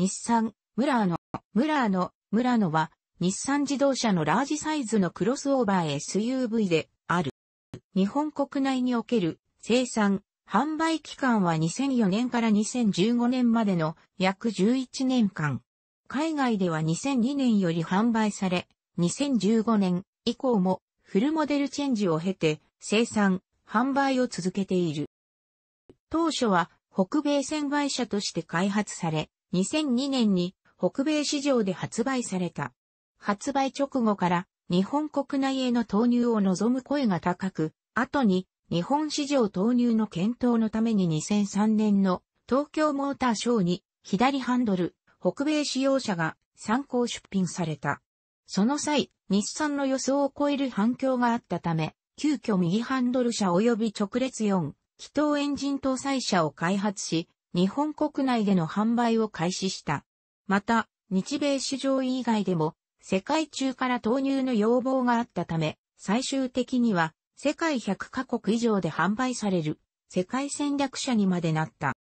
日産、ムラーノ、ムラーノ、ムラノは、日産自動車のラージサイズのクロスオーバー SUV である。日本国内における生産、販売期間は2004年から2015年までの約11年間。海外では2002年より販売され、2015年以降もフルモデルチェンジを経て生産、販売を続けている。当初は北米専売車として開発され、2002年に北米市場で発売された。発売直後から日本国内への投入を望む声が高く、後に日本市場投入の検討のために2003年の東京モーターショーに左ハンドル、北米使用者が参考出品された。その際、日産の予想を超える反響があったため、急遽右ハンドル車及び直列4、気筒エンジン搭載車を開発し、日本国内での販売を開始した。また、日米市場以外でも、世界中から投入の要望があったため、最終的には、世界100カ国以上で販売される、世界戦略者にまでなった。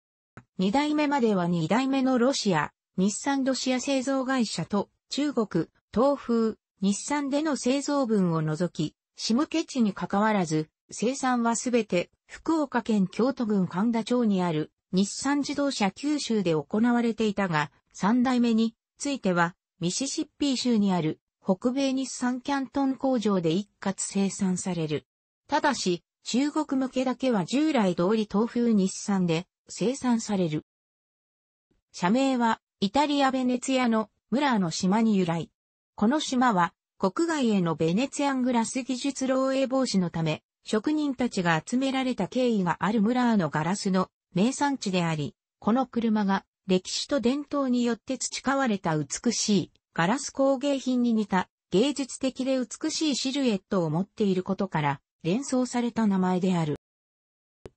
二代目までは二代目のロシア、日産ロシア製造会社と、中国、東風、日産での製造分を除き、シムケチに関わらず、生産はすべて、福岡県京都郡神田町にある、日産自動車九州で行われていたが、三代目については、ミシシッピー州にある北米日産キャントン工場で一括生産される。ただし、中国向けだけは従来通り東風日産で生産される。社名はイタリア・ベネツィアのムラーの島に由来。この島は国外へのベネツィアングラス技術漏洩防止のため職人たちが集められた経緯があるムラーのガラスの名産地であり、この車が歴史と伝統によって培われた美しいガラス工芸品に似た芸術的で美しいシルエットを持っていることから連想された名前である。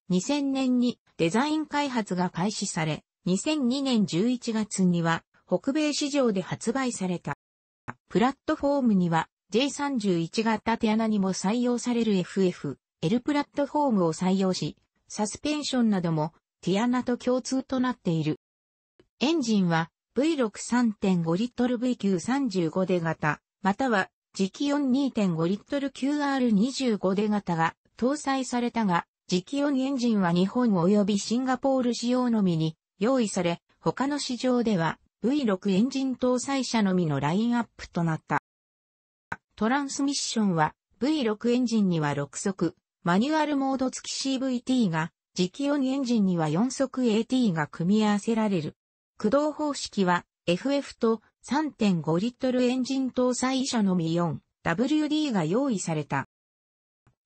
2000年にデザイン開発が開始され、2002年11月には北米市場で発売された。プラットフォームには J31 型手穴にも採用される FF、L プラットフォームを採用し、サスペンションなどもティアナと共通となっている。エンジンは V63.5 リットル V935 で型、または磁気4 2.5リットル QR25 で型が搭載されたが、磁気エンジンは日本及びシンガポール仕様のみに用意され、他の市場では V6 エンジン搭載車のみのラインアップとなった。トランスミッションは V6 エンジンには6速、マニュアルモード付き CVT が磁気音エンジンには4速 AT が組み合わせられる。駆動方式は FF と3.5リットルエンジン搭載車のみ 4WD が用意された。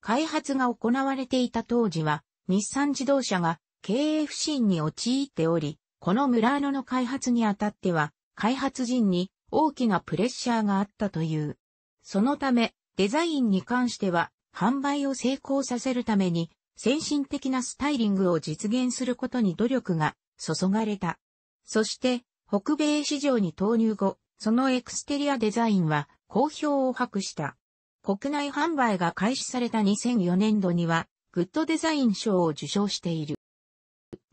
開発が行われていた当時は、日産自動車が経営不振に陥っており、このムラーノの開発にあたっては、開発陣に大きなプレッシャーがあったという。そのため、デザインに関しては、販売を成功させるために、先進的なスタイリングを実現することに努力が注がれた。そして、北米市場に投入後、そのエクステリアデザインは好評を博した。国内販売が開始された2004年度には、グッドデザイン賞を受賞している。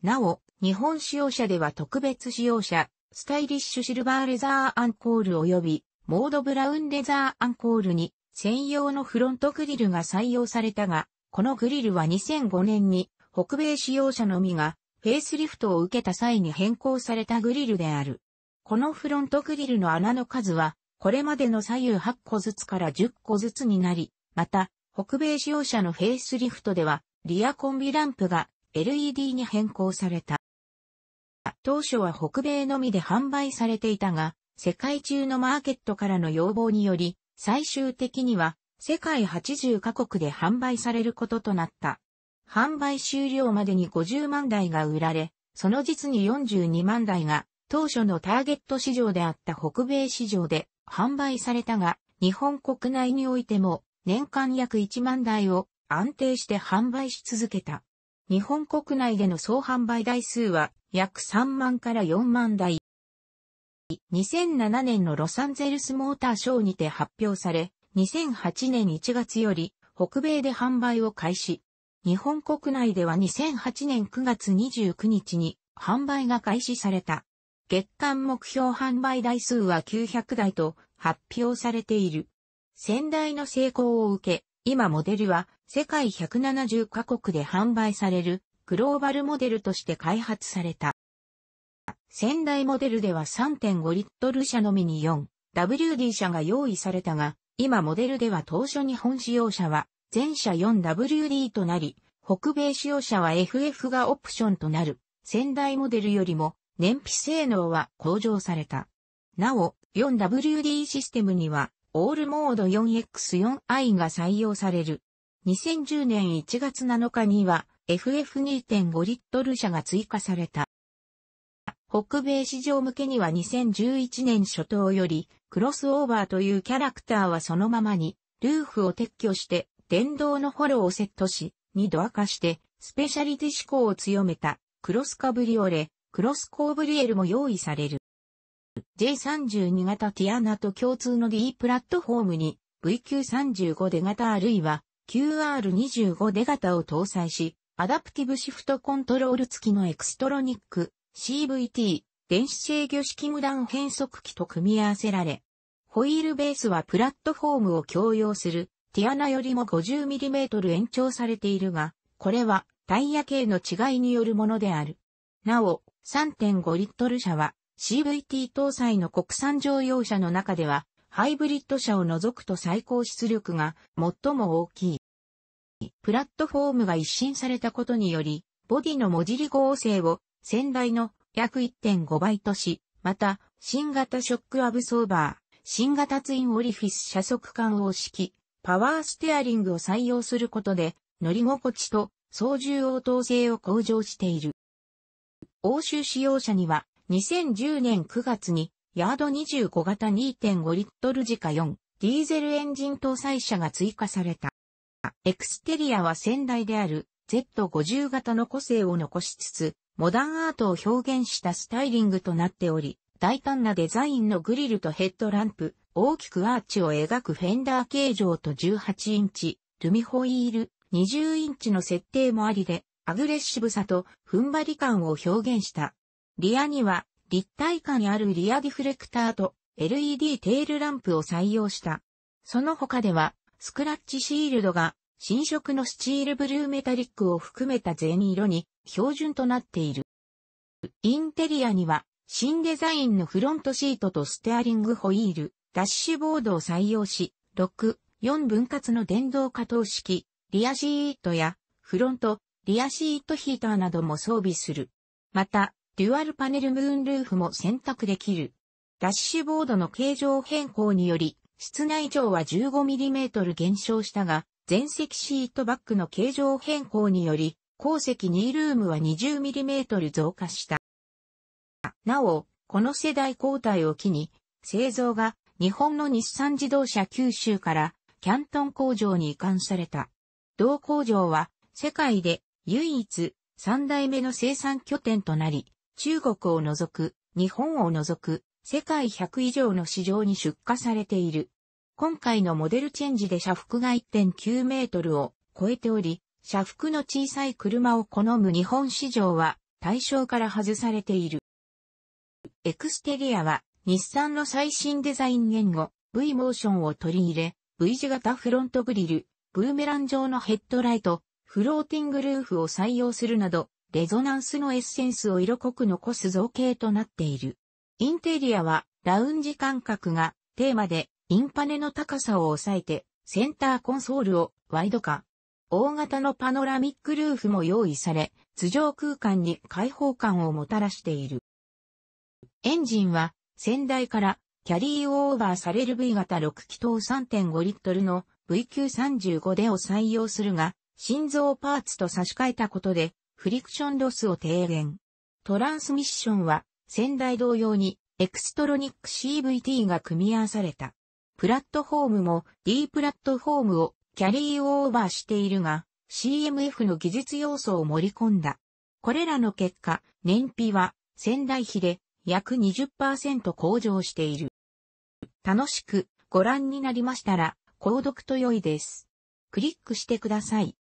なお、日本使用者では特別使用者、スタイリッシュシルバーレザーアンコール及び、モードブラウンレザーアンコールに、専用のフロントグリルが採用されたが、このグリルは2005年に北米使用者のみがフェイスリフトを受けた際に変更されたグリルである。このフロントグリルの穴の数は、これまでの左右8個ずつから10個ずつになり、また、北米使用者のフェイスリフトでは、リアコンビランプが LED に変更された。当初は北米のみで販売されていたが、世界中のマーケットからの要望により、最終的には世界80カ国で販売されることとなった。販売終了までに50万台が売られ、その実に42万台が当初のターゲット市場であった北米市場で販売されたが、日本国内においても年間約1万台を安定して販売し続けた。日本国内での総販売台数は約3万から4万台。2007年のロサンゼルスモーターショーにて発表され、2008年1月より北米で販売を開始。日本国内では2008年9月29日に販売が開始された。月間目標販売台数は900台と発表されている。先代の成功を受け、今モデルは世界170カ国で販売されるグローバルモデルとして開発された。先代モデルでは3.5リットル車のみに 4WD 車が用意されたが、今モデルでは当初日本使用車は全車 4WD となり、北米使用車は FF がオプションとなる、先代モデルよりも燃費性能は向上された。なお、4WD システムには、オールモード 4X4i が採用される。2010年1月7日には、FF2.5 リットル車が追加された。北米市場向けには2011年初頭より、クロスオーバーというキャラクターはそのままに、ルーフを撤去して、電動のフォローをセットし、2度明かして、スペシャリティ志向を強めた、クロスカブリオレ、クロスコーブリエルも用意される。J32 型ティアナと共通の D プラットフォームに VQ35 出型あるいは QR25 出型を搭載し、アダプティブシフトコントロール付きのエクストロニック CVT、電子制御式無断変速機と組み合わせられ、ホイールベースはプラットフォームを共用するティアナよりも 50mm 延長されているが、これはタイヤ径の違いによるものである。なお、3.5リットル車は CVT 搭載の国産乗用車の中では、ハイブリッド車を除くと最高出力が最も大きい。プラットフォームが一新されたことにより、ボディの文字り合成を先代の約1.5倍とし、また、新型ショックアブソーバー、新型ツインオリフィス車速感を敷き、パワーステアリングを採用することで、乗り心地と操縦応答性を向上している。欧州使用者には、2010年9月に、ヤード25型2.5リットル時価4、ディーゼルエンジン搭載車が追加された。エクステリアは先代である Z50 型の個性を残しつつ、モダンアートを表現したスタイリングとなっており、大胆なデザインのグリルとヘッドランプ、大きくアーチを描くフェンダー形状と18インチ、ルミホイール、20インチの設定もありで、アグレッシブさと踏ん張り感を表現した。リアには立体感にあるリアディフレクターと LED テールランプを採用した。その他ではスクラッチシールドが新色のスチールブルーメタリックを含めた全色に標準となっている。インテリアには新デザインのフロントシートとステアリングホイール、ダッシュボードを採用し、6、4分割の電動可等式、リアシートやフロント、リアシートヒーターなども装備する。また、デュアルパネルムーンルーフも選択できる。ダッシュボードの形状変更により、室内長は 15mm 減少したが、前席シートバックの形状変更により、後席2ルームは 20mm 増加した。なお、この世代交代を機に、製造が日本の日産自動車九州からキャントン工場に移管された。同工場は世界で唯一3代目の生産拠点となり、中国を除く、日本を除く世界100以上の市場に出荷されている。今回のモデルチェンジで車幅が1.9メートルを超えており、車幅の小さい車を好む日本市場は対象から外されている。エクステリアは日産の最新デザイン言語 V モーションを取り入れ、V 字型フロントグリル、ブーメラン状のヘッドライト、フローティングルーフを採用するなど、レゾナンスのエッセンスを色濃く残す造形となっている。インテリアはラウンジ感覚がテーマでインパネの高さを抑えて、センターコンソールをワイド化。大型のパノラミックルーフも用意され、頭上空間に開放感をもたらしている。エンジンは、先代からキャリーオーバーされる V 型6気筒3.5リットルの VQ35 でを採用するが、心臓パーツと差し替えたことで、フリクションロスを低減。トランスミッションは、先代同様に、エクストロニック CVT が組み合わされた。プラットフォームも D プラットフォームをキャリーオーバーしているが、CMF の技術要素を盛り込んだ。これらの結果、燃費は仙台比で約20%向上している。楽しくご覧になりましたら、購読と良いです。クリックしてください。